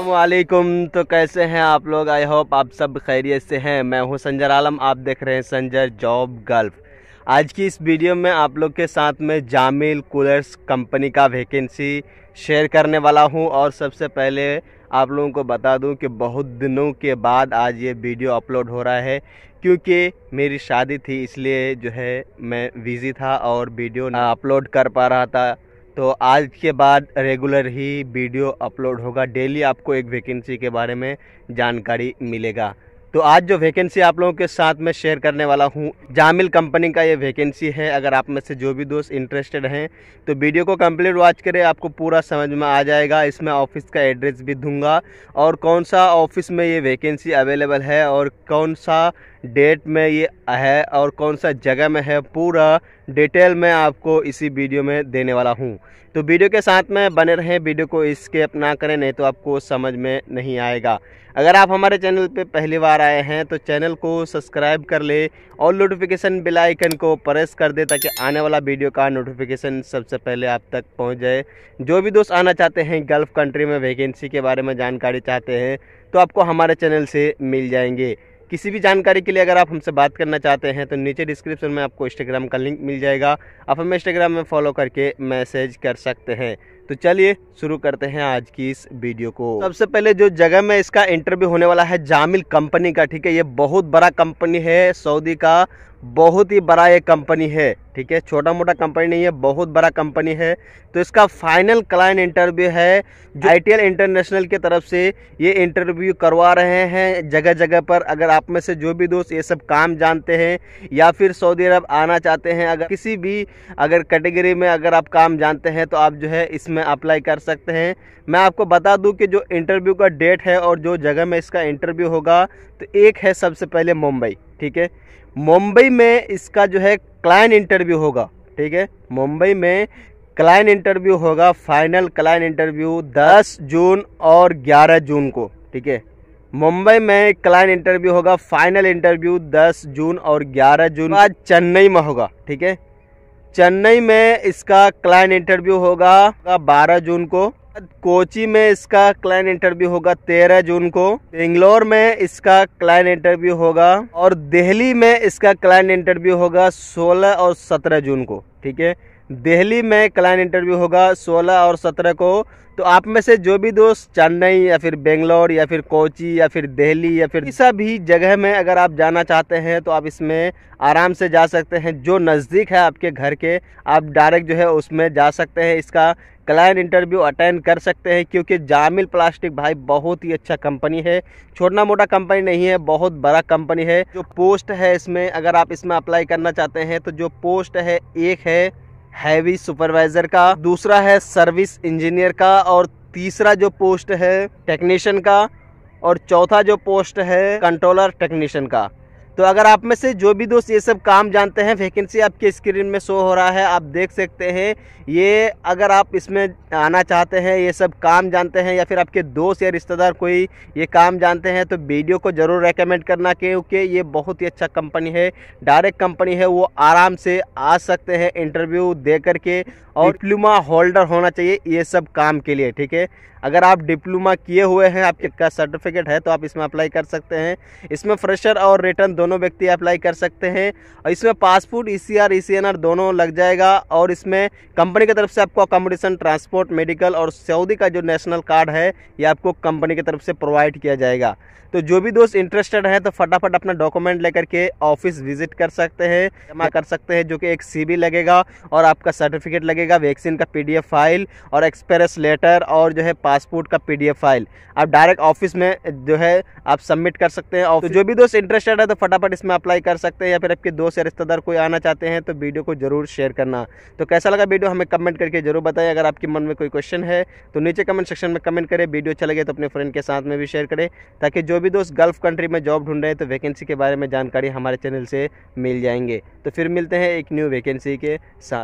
असलकुम तो कैसे हैं आप लोग आई होप आप सब खैरियत से हैं मैं हूं संजर आलम आप देख रहे हैं संजर जॉब गल्फ आज की इस वीडियो में आप लोग के साथ में जामिल कूलर्स कंपनी का वैकेंसी शेयर करने वाला हूं और सबसे पहले आप लोगों को बता दूं कि बहुत दिनों के बाद आज ये वीडियो अपलोड हो रहा है क्योंकि मेरी शादी थी इसलिए जो है मैं बिज़ी था और वीडियो अपलोड कर पा रहा था तो आज के बाद रेगुलर ही वीडियो अपलोड होगा डेली आपको एक वैकेंसी के बारे में जानकारी मिलेगा तो आज जो वैकेंसी आप लोगों के साथ में शेयर करने वाला हूँ जामिल कंपनी का ये वैकेंसी है अगर आप में से जो भी दोस्त इंटरेस्टेड हैं तो वीडियो को कंप्लीट वॉच करें आपको पूरा समझ में आ जाएगा इसमें ऑफिस का एड्रेस भी दूंगा और कौन सा ऑफिस में ये वैकेंसी अवेलेबल है और कौन सा डेट में ये है और कौन सा जगह में है पूरा डिटेल मैं आपको इसी वीडियो में देने वाला हूँ तो वीडियो के साथ में बने रहें वीडियो को स्केप ना करें नहीं तो आपको समझ में नहीं आएगा अगर आप हमारे चैनल पे पहली बार आए हैं तो चैनल को सब्सक्राइब कर ले और नोटिफिकेशन बेल आइकन को प्रेस कर दे ताकि आने वाला वीडियो का नोटिफिकेशन सबसे पहले आप तक पहुंच जाए जो भी दोस्त आना चाहते हैं गल्फ़ कंट्री में वैकेंसी के बारे में जानकारी चाहते हैं तो आपको हमारे चैनल से मिल जाएंगे किसी भी जानकारी के लिए अगर आप हमसे बात करना चाहते हैं तो नीचे डिस्क्रिप्शन में आपको इंस्टाग्राम का लिंक मिल जाएगा आप हमें इंस्टाग्राम में फॉलो करके मैसेज कर सकते हैं तो चलिए शुरू करते हैं आज की इस वीडियो को सबसे पहले जो जगह में इसका इंटरव्यू होने वाला है जामिल कंपनी का ठीक है ये बहुत बड़ा कंपनी है सऊदी का बहुत ही बड़ा ये कंपनी है ठीक है छोटा मोटा कंपनी नहीं है बहुत बड़ा कंपनी है तो इसका फाइनल क्लाइंट इंटरव्यू है जो आई इंटरनेशनल की तरफ से ये इंटरव्यू करवा रहे हैं जगह जगह पर अगर आप में से जो भी दोस्त ये सब काम जानते हैं या फिर सऊदी अरब आना चाहते हैं अगर किसी भी अगर कैटेगरी में अगर आप काम जानते हैं तो आप जो है इसमें अप्लाई कर सकते हैं मैं आपको बता दूँ कि जो इंटरव्यू का डेट है और जो जगह में इसका इंटरव्यू होगा तो एक है सबसे पहले मुंबई ठीक है मुंबई में इसका जो है क्लाइंट इंटरव्यू होगा ठीक है मुंबई में क्लाइंट इंटरव्यू होगा फाइनल क्लाइंट इंटरव्यू 10 जून और 11 जून को ठीक है मुंबई में क्लाइंट इंटरव्यू होगा फाइनल इंटरव्यू 10 जून और 11 जून आज चेन्नई में होगा ठीक है चेन्नई में इसका क्लाइंट इंटरव्यू होगा 12 जून को कोची में इसका क्लाइंट इंटरव्यू होगा तेरह जून को बेंगलोर में इसका क्लाइंट इंटरव्यू होगा और दिल्ली में इसका क्लाइंट इंटरव्यू होगा सोलह और सत्रह जून को ठीक है दिल्ली में क्लाइंट इंटरव्यू होगा 16 और 17 को तो आप में से जो भी दोस्त चेन्नई या फिर बेंगलोर या फिर कोची या फिर दिल्ली या फिर किसी भी जगह में अगर आप जाना चाहते हैं तो आप इसमें आराम से जा सकते हैं जो नज़दीक है आपके घर के आप डायरेक्ट जो है उसमें जा सकते हैं इसका क्लाइंट इंटरव्यू अटेंड कर सकते हैं क्योंकि जामिल प्लास्टिक भाई बहुत ही अच्छा कंपनी है छोटा मोटा कंपनी नहीं है बहुत बड़ा कंपनी है जो पोस्ट है इसमें अगर आप इसमें अप्लाई करना चाहते हैं तो जो पोस्ट है एक है हैवी सुपरवाइजर का दूसरा है सर्विस इंजीनियर का और तीसरा जो पोस्ट है टेक्नीशियन का और चौथा जो पोस्ट है कंट्रोलर टेक्नीशियन का तो अगर आप में से जो भी दोस्त ये सब काम जानते हैं वैकेंसी आपके स्क्रीन में शो हो रहा है आप देख सकते हैं ये अगर आप इसमें आना चाहते हैं ये सब काम जानते हैं या फिर आपके दोस्त या रिश्तेदार कोई ये काम जानते हैं तो वीडियो को ज़रूर रेकमेंड करना क्योंकि ये बहुत ही अच्छा कंपनी है डायरेक्ट कंपनी है वो आराम से आ सकते हैं इंटरव्यू दे करके और डिप्लोमा होल्डर होना चाहिए ये सब काम के लिए ठीक है अगर आप डिप्लोमा किए हुए हैं आपके का सर्टिफिकेट है तो आप इसमें अप्लाई कर सकते हैं इसमें फ्रेशर और रिटर्न दोनों व्यक्ति अप्लाई कर सकते हैं और इसमें passport E C R E C N R दोनों लग जाएगा और इसमें कंपनी की तरफ से आपको अकोमोडेशन ट्रांसपोर्ट मेडिकल और सऊदी का जो नेशनल कार्ड है ये आपको कंपनी की तरफ से प्रोवाइड किया जाएगा तो जो भी दोस्त इंटरेस्टेड हैं तो फटाफट अपना डॉक्यूमेंट लेकर के ऑफिस विजिट कर सकते हैं जमा कर सकते हैं जो कि एक सी लगेगा और आपका सर्टिफिकेट लगेगा वैक्सीन का पी फाइल और एक्सप्रेस लेटर और जो है पासपोर्ट का पीडीएफ फाइल आप डायरेक्ट ऑफिस में जो है आप सबमिट कर सकते हैं और तो जो भी दोस्त इंटरेस्टेड है तो फटाफट इसमें अप्लाई कर सकते हैं या फिर आपके दोस्त या रिश्तेदार कोई आना चाहते हैं तो वीडियो को जरूर शेयर करना तो कैसा लगा वीडियो हमें कमेंट करके जरूर बताएं अगर आपके मन में कोई क्वेश्चन है तो नीचे कमेंट सेक्शन में कमेंट करें वीडियो अच्छा लगे तो अपने फ्रेंड के साथ में भी शेयर करें ताकि जो भी दोस्त गल्फ कंट्री में जॉब ढूंढ रहे हैं तो वैकेंसी के बारे में जानकारी हमारे चैनल से मिल जाएंगे तो फिर मिलते हैं एक न्यू वैकेंसी के साथ